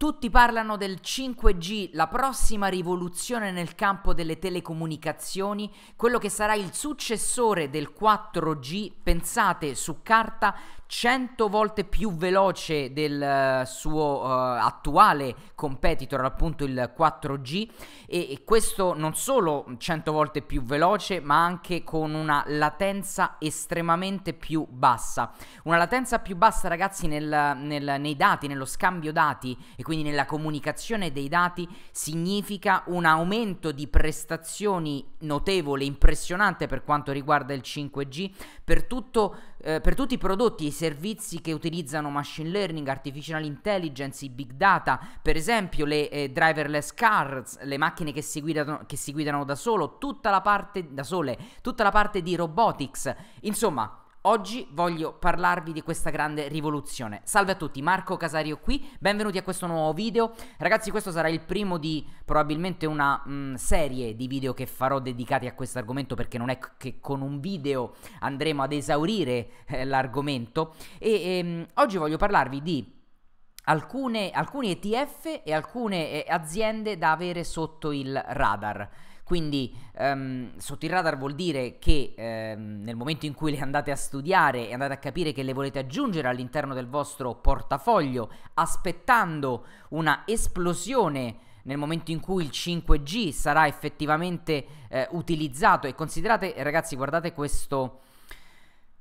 Tutti parlano del 5G, la prossima rivoluzione nel campo delle telecomunicazioni, quello che sarà il successore del 4G, pensate su carta 100 volte più veloce del eh, suo uh, attuale competitor, appunto il 4G, e, e questo non solo 100 volte più veloce, ma anche con una latenza estremamente più bassa. Una latenza più bassa, ragazzi, nel, nel, nei dati, nello scambio dati e quindi nella comunicazione dei dati significa un aumento di prestazioni notevole, impressionante per quanto riguarda il 5G, per, tutto, eh, per tutti i prodotti e servizi che utilizzano machine learning, artificial intelligence, i big data, per esempio le eh, driverless cars, le macchine che si, guidano, che si guidano da, solo, tutta la parte, da sole, tutta la parte di robotics. Insomma, Oggi voglio parlarvi di questa grande rivoluzione. Salve a tutti, Marco Casario qui, benvenuti a questo nuovo video. Ragazzi, questo sarà il primo di probabilmente una mh, mm, serie di video che farò dedicati a questo argomento perché non è che con un video andremo ad esaurire eh, l'argomento. E ehm, oggi voglio parlarvi di alcune, alcuni ETF e alcune eh, aziende da avere sotto il radar. Quindi ehm, sotto il radar vuol dire che ehm, nel momento in cui le andate a studiare e andate a capire che le volete aggiungere all'interno del vostro portafoglio, aspettando una esplosione nel momento in cui il 5G sarà effettivamente eh, utilizzato e considerate ragazzi guardate questo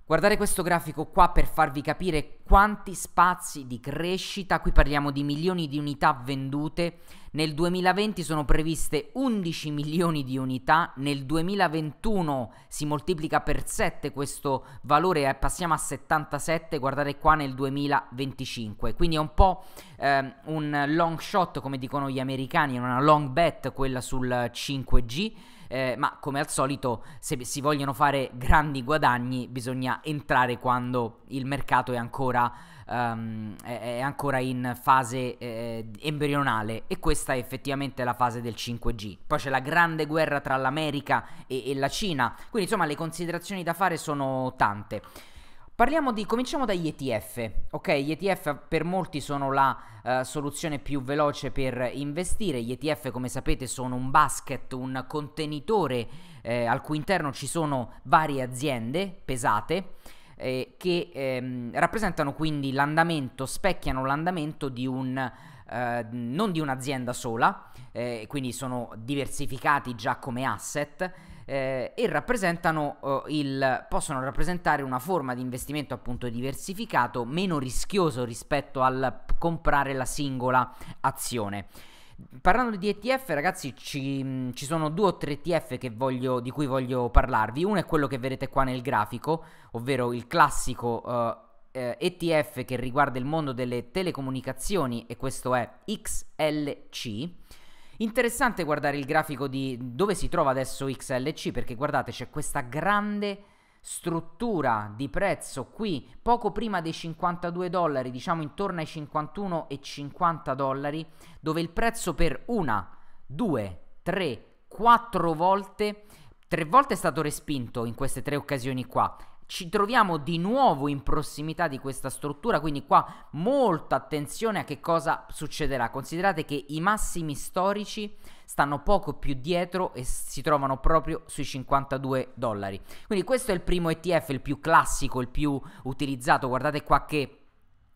Guardare questo grafico qua per farvi capire quanti spazi di crescita, qui parliamo di milioni di unità vendute, nel 2020 sono previste 11 milioni di unità, nel 2021 si moltiplica per 7 questo valore e eh, passiamo a 77, guardate qua nel 2025, quindi è un po' eh, un long shot come dicono gli americani, è una long bet quella sul 5G eh, ma come al solito se si vogliono fare grandi guadagni bisogna entrare quando il mercato è ancora, um, è, è ancora in fase eh, embrionale e questa è effettivamente la fase del 5G. Poi c'è la grande guerra tra l'America e, e la Cina, quindi insomma le considerazioni da fare sono tante. Parliamo di, cominciamo dagli ETF, ok? Gli ETF per molti sono la uh, soluzione più veloce per investire, gli ETF come sapete sono un basket, un contenitore eh, al cui interno ci sono varie aziende pesate eh, che ehm, rappresentano quindi l'andamento, specchiano l'andamento di un... Uh, non di un'azienda sola, eh, quindi sono diversificati già come asset, eh, e rappresentano eh, il, possono rappresentare una forma di investimento appunto diversificato meno rischioso rispetto al comprare la singola azione. Parlando di ETF, ragazzi, ci, mm, ci sono due o tre ETF voglio, di cui voglio parlarvi. Uno è quello che vedete qua nel grafico, ovvero il classico uh, eh, ETF eh, che riguarda il mondo delle telecomunicazioni, e questo è XLC. Interessante guardare il grafico di dove si trova adesso XLC perché guardate c'è questa grande struttura di prezzo qui poco prima dei 52 dollari, diciamo intorno ai 51 e 50 dollari, dove il prezzo per una, due, tre, quattro volte, tre volte è stato respinto in queste tre occasioni qua, ci troviamo di nuovo in prossimità di questa struttura, quindi qua molta attenzione a che cosa succederà. Considerate che i massimi storici stanno poco più dietro e si trovano proprio sui 52 dollari. Quindi questo è il primo ETF, il più classico, il più utilizzato. Guardate qua che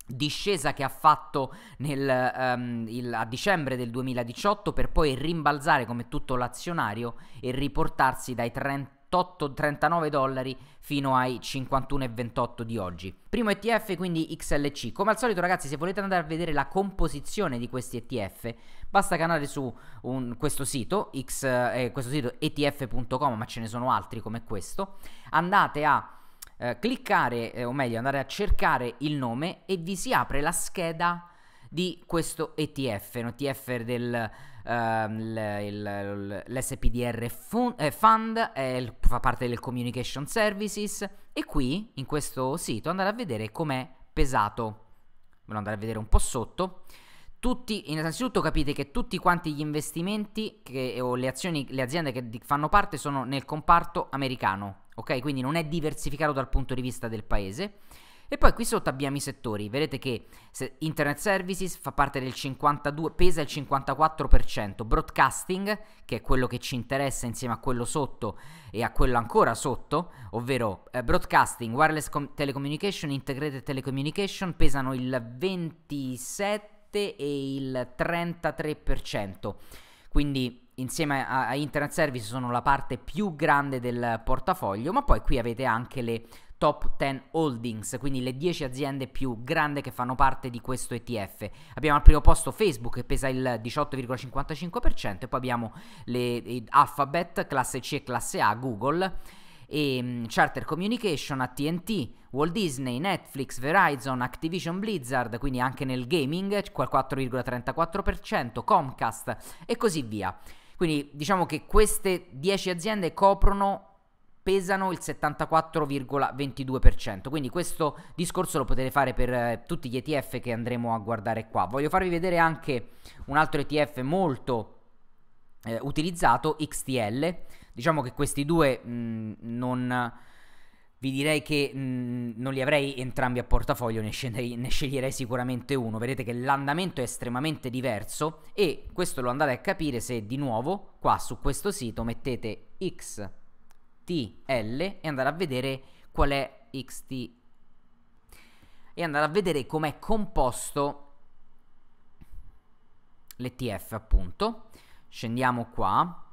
discesa che ha fatto nel, um, il, a dicembre del 2018 per poi rimbalzare come tutto l'azionario e riportarsi dai 30 38,39 dollari fino ai 51,28 di oggi. Primo ETF quindi XLC. Come al solito ragazzi se volete andare a vedere la composizione di questi ETF basta andare su un, questo sito, x, eh, questo sito etf.com ma ce ne sono altri come questo. Andate a eh, cliccare eh, o meglio andare a cercare il nome e vi si apre la scheda di questo ETF, un ETF del Ehm, l'SPDR eh, Fund, fa parte del Communication Services e qui in questo sito andare a vedere com'è pesato. Ve lo andate a vedere un po' sotto. Tutti, innanzitutto capite che tutti quanti gli investimenti che, o le azioni, le aziende che fanno parte sono nel comparto americano, ok? Quindi non è diversificato dal punto di vista del paese. E poi qui sotto abbiamo i settori, vedete che Internet Services fa parte del 52, pesa il 54%, Broadcasting, che è quello che ci interessa insieme a quello sotto e a quello ancora sotto, ovvero eh, Broadcasting, Wireless com- Telecommunication, Integrated Telecommunication, pesano il 27% e il 33%. Quindi insieme a, a, Internet Services sono la parte più grande del portafoglio, ma poi qui avete anche le top 10 holdings, quindi le 10 aziende più grandi che fanno parte di questo ETF. Abbiamo al primo posto Facebook che pesa il 18,55% e poi abbiamo le, Alphabet, classe C e classe A, Google e ehm, Charter Communication a TNT, Walt Disney, Netflix, Verizon, Activision Blizzard, quindi anche nel gaming, cioè quel 4,34%, Comcast e così via. Quindi diciamo che queste 10 aziende coprono pesano il 74,22%. Quindi questo discorso lo potete fare per eh, tutti gli ETF che andremo a guardare qua. Voglio farvi vedere anche un altro ETF molto eh, utilizzato, XTL. Diciamo che questi due mh, mm, non vi direi che mh, mm, non li avrei entrambi a portafoglio, ne, sceglierei, ne sceglierei sicuramente uno. Vedete che l'andamento è estremamente diverso e questo lo andate a capire se di nuovo qua su questo sito mettete X XTL e andare a vedere qual è XT e andare a vedere com'è composto l'ETF appunto scendiamo qua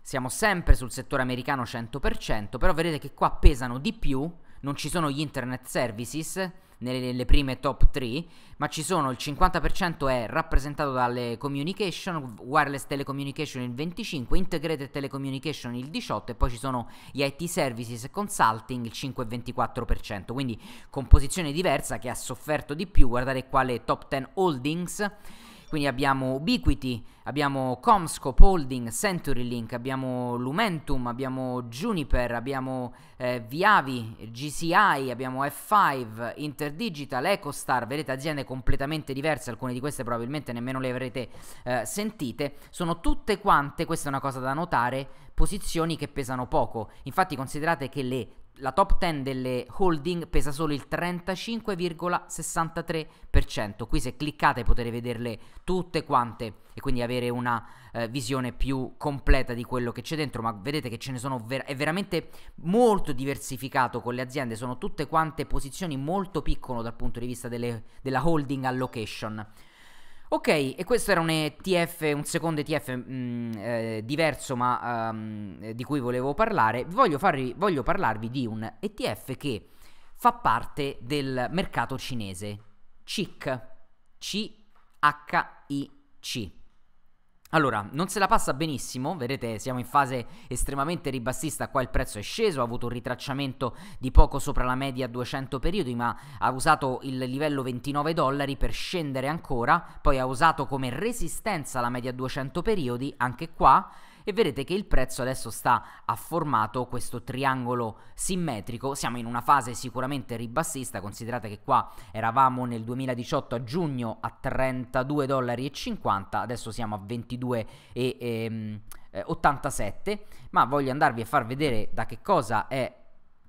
siamo sempre sul settore americano 100% però vedete che qua pesano di più non ci sono gli internet services nelle, nelle prime top 3, ma ci sono il 50% è rappresentato dalle communication, wireless telecommunication il 25, integrated telecommunication il 18 e poi ci sono gli IT services e consulting il 5,24%, quindi composizione diversa che ha sofferto di più, guardate qua le top 10 holdings quindi abbiamo Ubiquiti, abbiamo Comscope Holding, CenturyLink, abbiamo Lumentum, abbiamo Juniper, abbiamo eh, Viavi, GCI, abbiamo F5, Interdigital, EcoStar, vedete aziende completamente diverse, alcune di queste probabilmente nemmeno le avrete eh, sentite, sono tutte quante, questa è una cosa da notare, posizioni che pesano poco. Infatti considerate che le la top 10 delle holding pesa solo il 35,63%. Qui se cliccate potete vederle tutte quante e quindi avere una eh, visione più completa di quello che c'è dentro, ma vedete che ce ne sono ver- è veramente molto diversificato con le aziende, sono tutte quante posizioni molto piccole dal punto di vista delle, della holding allocation. Ok, e questo era un ETF, un secondo ETF mh, mm, eh, diverso ma um, di cui volevo parlare. Voglio, farvi, voglio parlarvi di un ETF che fa parte del mercato cinese, CIC, C-H-I-C. Allora, non se la passa benissimo, vedete siamo in fase estremamente ribassista, qua il prezzo è sceso, ha avuto un ritracciamento di poco sopra la media 200 periodi, ma ha usato il livello 29 dollari per scendere ancora, poi ha usato come resistenza la media 200 periodi, anche qua, e vedete che il prezzo adesso sta a formato questo triangolo simmetrico, siamo in una fase sicuramente ribassista, considerate che qua eravamo nel 2018 a giugno a 32,50 dollari, adesso siamo a 22 e, ehm, 87, eh, ma voglio andarvi a far vedere da che cosa è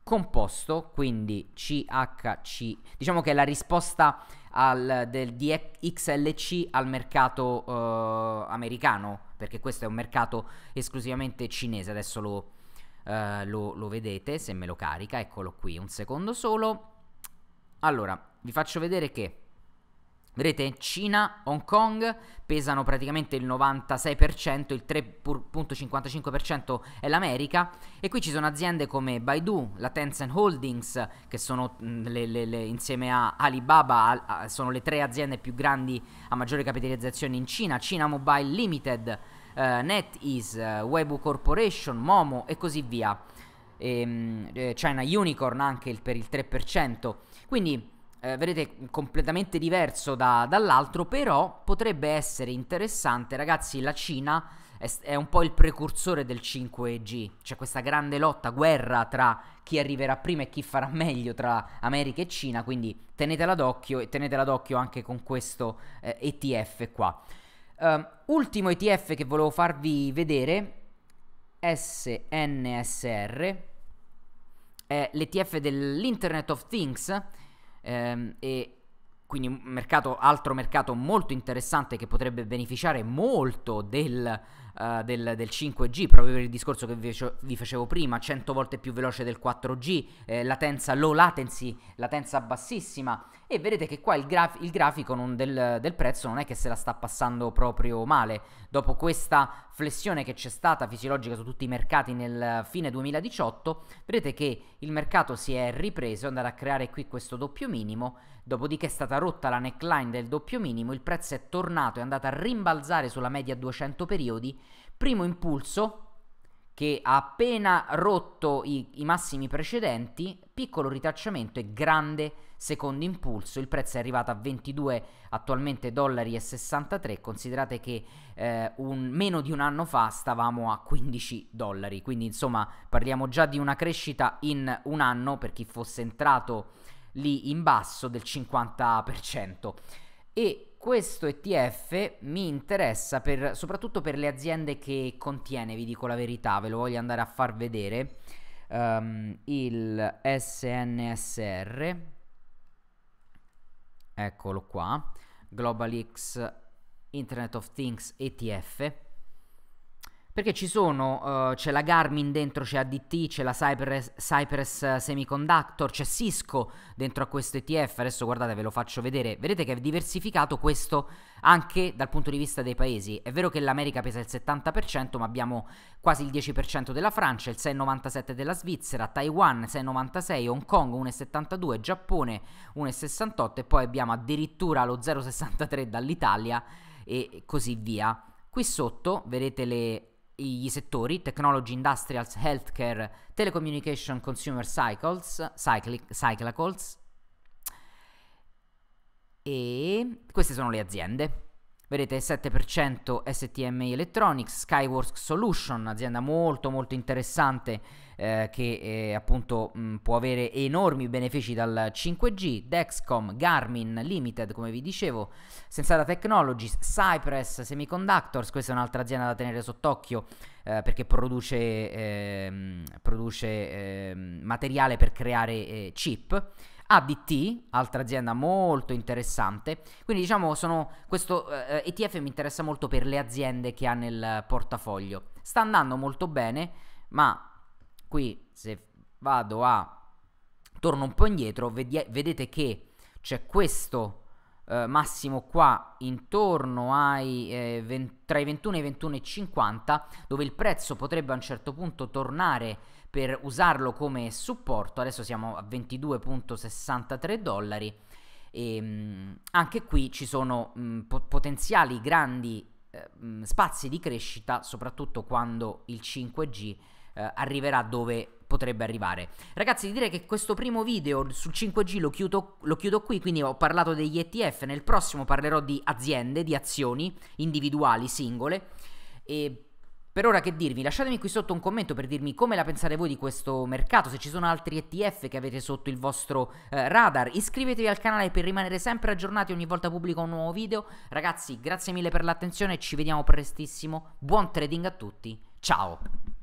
composto, quindi CHC, diciamo che è la risposta al, del, DXLC al mercato eh, americano, perché questo è un mercato esclusivamente cinese, adesso lo, uh, lo, lo vedete se me lo carica, eccolo qui, un secondo solo. Allora, vi faccio vedere che Vedete, Cina, Hong Kong pesano praticamente il 96%, il 3.55% è l'America e qui ci sono aziende come Baidu, la Tencent Holdings che sono mm, le, le, le, insieme a Alibaba, a, a, sono le tre aziende più grandi a maggiore capitalizzazione in Cina, Cina Mobile Limited, eh, NetEase, eh, Webu Corporation, Momo e così via. E, ehm, eh, China Unicorn anche il, per il 3%. Quindi eh, vedete completamente diverso da, dall'altro, però potrebbe essere interessante, ragazzi, la Cina è, è, un po' il precursore del 5G, c'è questa grande lotta, guerra tra chi arriverà prima e chi farà meglio tra America e Cina, quindi tenetela d'occhio e tenetela d'occhio anche con questo eh, ETF qua. Uh, ultimo ETF che volevo farvi vedere, SNSR, è l'ETF dell'Internet of Things, ehm, e quindi un mercato, altro mercato molto interessante che potrebbe beneficiare molto del uh, del, del, 5G, proprio per il discorso che vi, facevo prima, 100 volte più veloce del 4G, eh, latenza low latency, latenza bassissima e vedete che qua il, graf- il grafico del, del, prezzo non è che se la sta passando proprio male. Dopo questa flessione che c'è stata fisiologica su tutti i mercati nel fine 2018, vedete che il mercato si è ripreso, è andato a creare qui questo doppio minimo, dopodiché è stata rotta la neckline del doppio minimo, il prezzo è tornato, è andato a rimbalzare sulla media 200 periodi primo impulso che ha appena rotto i, i, massimi precedenti, piccolo ritacciamento e grande secondo impulso, il prezzo è arrivato a 22 attualmente dollari e 63, considerate che eh, un, meno di un anno fa stavamo a 15 dollari, quindi insomma parliamo già di una crescita in un anno per chi fosse entrato lì in basso del 50%. E questo ETF mi interessa per, soprattutto per le aziende che contiene, vi dico la verità, ve lo voglio andare a far vedere, um, il SNSR, eccolo qua, Global X Internet of Things ETF, perché ci sono, uh, c'è la Garmin dentro, c'è ADT, c'è la Cypress, Cypress, Semiconductor, c'è Cisco dentro a questo ETF, adesso guardate ve lo faccio vedere, vedete che è diversificato questo anche dal punto di vista dei paesi, è vero che l'America pesa il 70% ma abbiamo quasi il 10% della Francia, il 6,97% della Svizzera, Taiwan 6,96%, Hong Kong 1,72%, Giappone 1,68% e poi abbiamo addirittura lo 0,63% dall'Italia e così via. Qui sotto vedete le gli settori Technology, Industrials, Healthcare, Telecommunication, Consumer Cycles, cyclic, Cyclicals e queste sono le aziende. Vedete 7% STMI Electronics, Skyworks Solution, azienda molto molto interessante eh, che eh, appunto mh, mm, può avere enormi benefici dal 5G, Dexcom, Garmin Limited come vi dicevo, Sensata Technologies, Cypress Semiconductors, questa è un'altra azienda da tenere sott'occhio eh, perché produce, ehm, produce ehm, materiale per creare eh, chip. ADT, altra azienda molto interessante, quindi diciamo sono, questo eh, ETF mi interessa molto per le aziende che ha nel portafoglio. Sta andando molto bene, ma qui se vado a... torno un po' indietro, vedi- vedete che c'è questo eh, massimo qua intorno ai eh, 20, tra i 21 e i 21,50 dove il prezzo potrebbe a un certo punto tornare per usarlo come supporto. Adesso siamo a 22.63 dollari. E, ehm, mh, anche qui ci sono mh, mm, po- potenziali grandi eh, mh, mm, spazi di crescita, soprattutto quando il 5G eh, arriverà dove potrebbe arrivare. Ragazzi, direi che questo primo video sul 5G lo chiudo, lo chiudo, qui, quindi ho parlato degli ETF, nel prossimo parlerò di aziende, di azioni individuali, singole, e per ora che dirvi? Lasciatemi qui sotto un commento per dirmi come la pensate voi di questo mercato, se ci sono altri ETF che avete sotto il vostro eh, radar. Iscrivetevi al canale per rimanere sempre aggiornati ogni volta pubblico un nuovo video. Ragazzi, grazie mille per l'attenzione, ci vediamo prestissimo. Buon trading a tutti. Ciao!